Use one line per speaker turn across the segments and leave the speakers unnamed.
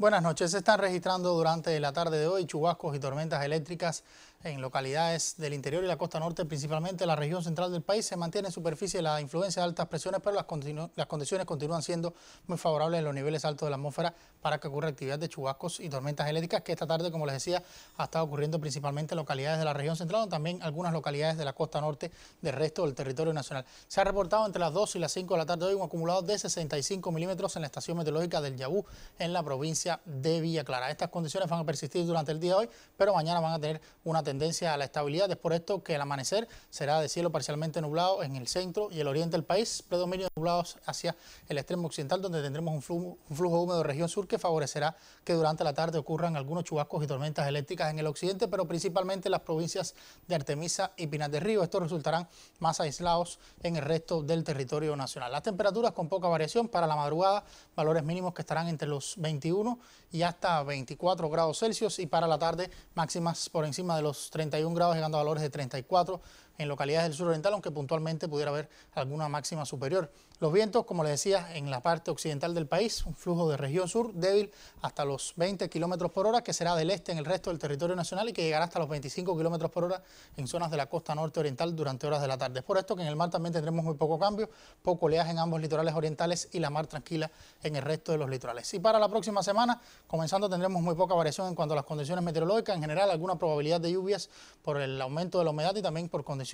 Buenas noches. Se están registrando durante la tarde de hoy chubascos y tormentas eléctricas en localidades del interior y la costa norte, principalmente la región central del país. Se mantiene en superficie la influencia de altas presiones, pero las, condiciones continúan siendo muy favorables en los niveles altos de la atmósfera para que ocurra actividad de chubascos y tormentas eléctricas, que esta tarde, como les decía, ha estado ocurriendo principalmente en localidades de la región central, también algunas localidades de la costa norte del resto del territorio nacional. Se ha reportado entre las 2 y las 5 de la tarde de hoy un acumulado de 65 milímetros en la estación meteorológica del Yabú, en la provincia de Villa Clara. Estas condiciones van a persistir durante el día de hoy, pero mañana van a tener una tendencia a la estabilidad. Es por esto que el amanecer será de cielo parcialmente nublado en el centro y el oriente del país, predominio de nublados hacia el extremo occidental, donde tendremos un flujo, húmedo de región sur que favorecerá que durante la tarde ocurran algunos chubascos y tormentas eléctricas en el occidente, pero principalmente en las provincias de Artemisa y Pinar del Río. Estos resultarán más aislados en el resto del territorio nacional. Las temperaturas con poca variación para la madrugada, valores mínimos que estarán entre los 21 y hasta 24 grados Celsius y para la tarde máximas por encima de los 31 grados llegando a valores de 34 en localidades del sur oriental, aunque puntualmente pudiera haber alguna máxima superior. Los vientos, como les decía, en la parte occidental del país, un flujo de región sur débil hasta los 20 kilómetros por hora, que será del este en el resto del territorio nacional y que llegará hasta los 25 kilómetros por hora en zonas de la costa norte oriental durante horas de la tarde. por esto que en el mar también tendremos muy poco cambio, poco oleaje en ambos litorales orientales y la mar tranquila en el resto de los litorales. Y para la próxima semana, comenzando, tendremos muy poca variación en cuanto a las condiciones meteorológicas, en general alguna probabilidad de lluvias por el aumento de la humedad y también por condiciones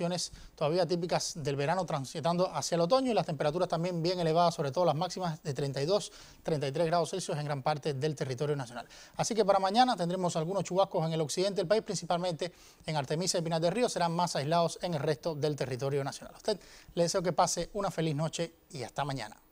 todavía típicas del verano transitando hacia el otoño y las temperaturas también bien elevadas, sobre todo las máximas de 32, 33 grados Celsius en gran parte del territorio nacional. Así que para mañana tendremos algunos chubascos en el occidente del país, principalmente en Artemisa y Pinar del Río, serán más aislados en el resto del territorio nacional. A usted le deseo que pase una feliz noche y hasta mañana.